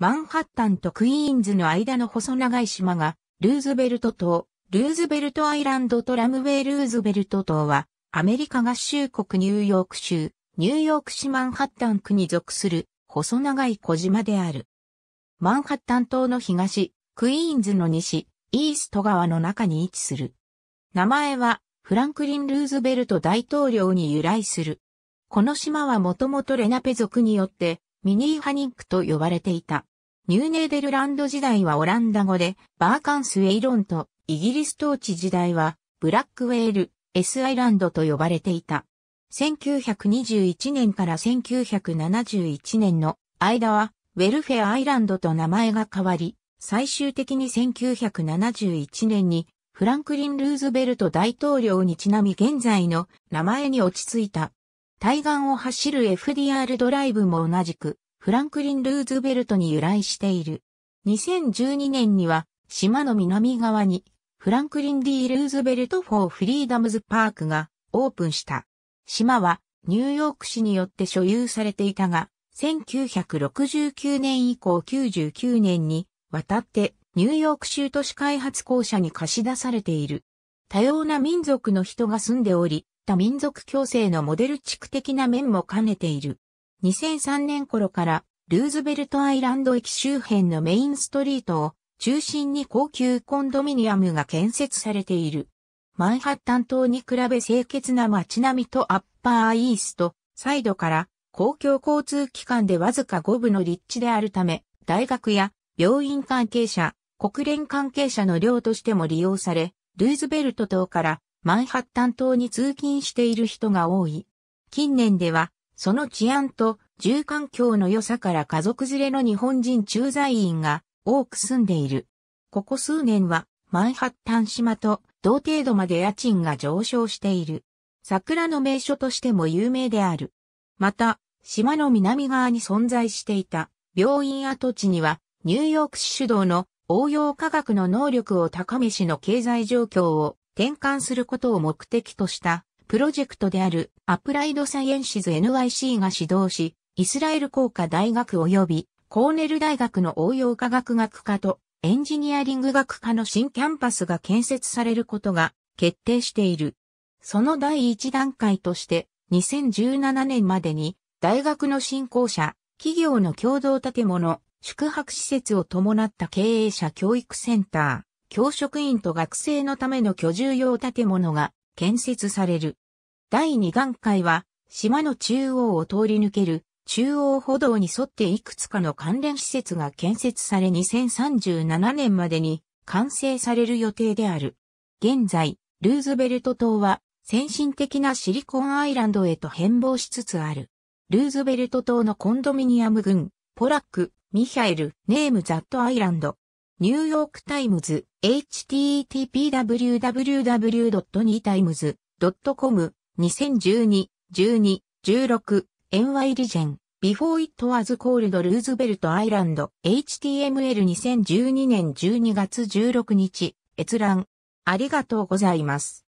マンハッタンとクイーンズの間の細長い島が、ルーズベルト島、ルーズベルトアイランドとラムウェイ・ルーズベルト島は、アメリカ合衆国ニューヨーク州、ニューヨーク市マンハッタン区に属する細長い小島である。マンハッタン島の東、クイーンズの西、イースト川の中に位置する。名前は、フランクリン・ルーズベルト大統領に由来する。この島はもともとレナペ族によってミニーハニックと呼ばれていた。ニューネーデルランド時代はオランダ語で、バーカンスウェイロンと、イギリス統治時代は、ブラックウェール、エスアイランドと呼ばれていた。1921年から1971年の間は、ウェルフェアアイランドと名前が変わり、最終的に1971年に、フランクリン・ルーズベルト大統領にちなみ現在の名前に落ち着いた。対岸を走る FDR ドライブも同じく、フランクリン・ルーズベルトに由来している。2012年には、島の南側に、フランクリン・ D・ ルーズベルト・フォー・フリーダムズ・パークがオープンした。島は、ニューヨーク市によって所有されていたが、1969年以降99年に渡ってニューヨーク州都市開発公社に貸し出されている。多様な民族の人が住んでおり、った民族共生のモデル地区的な面も兼ねている。2003年頃から、ルーズベルトアイランド駅周辺のメインストリートを中心に高級コンドミニアムが建設されている。マンハッタン島に比べ清潔な街並みとアッパーイースト、サイドから公共交通機関でわずか5部の立地であるため、大学や病院関係者、国連関係者の寮としても利用され、ルーズベルト島からマンハッタン島に通勤している人が多い。近年では、その治安と住環境の良さから家族連れの日本人駐在員が多く住んでいる。ここ数年はマンハッタン島と同程度まで家賃が上昇している。桜の名所としても有名である。また、島の南側に存在していた病院跡地にはニューヨーク市主導の応用科学の能力を高めしの経済状況を転換することを目的としたプロジェクトであるアプライドサイエンシズ NYC が指導し、イスラエル工科大学及びコーネル大学の応用科学学科とエンジニアリング学科の新キャンパスが建設されることが決定している。その第一段階として2017年までに大学の振興者、企業の共同建物、宿泊施設を伴った経営者教育センター、教職員と学生のための居住用建物が建設される。第2眼階は、島の中央を通り抜ける中央歩道に沿っていくつかの関連施設が建設され2037年までに完成される予定である。現在、ルーズベルト島は先進的なシリコンアイランドへと変貌しつつある。ルーズベルト島のコンドミニアム群、ポラック、ミヒャエル、ネームザットアイランド、ニューヨークタイムズ、http://www.newtimes.com、2012、12、16、NY リジェン、Before It Was Called Roosevelt Island、HTML2012 年12月16日、閲覧。ありがとうございます。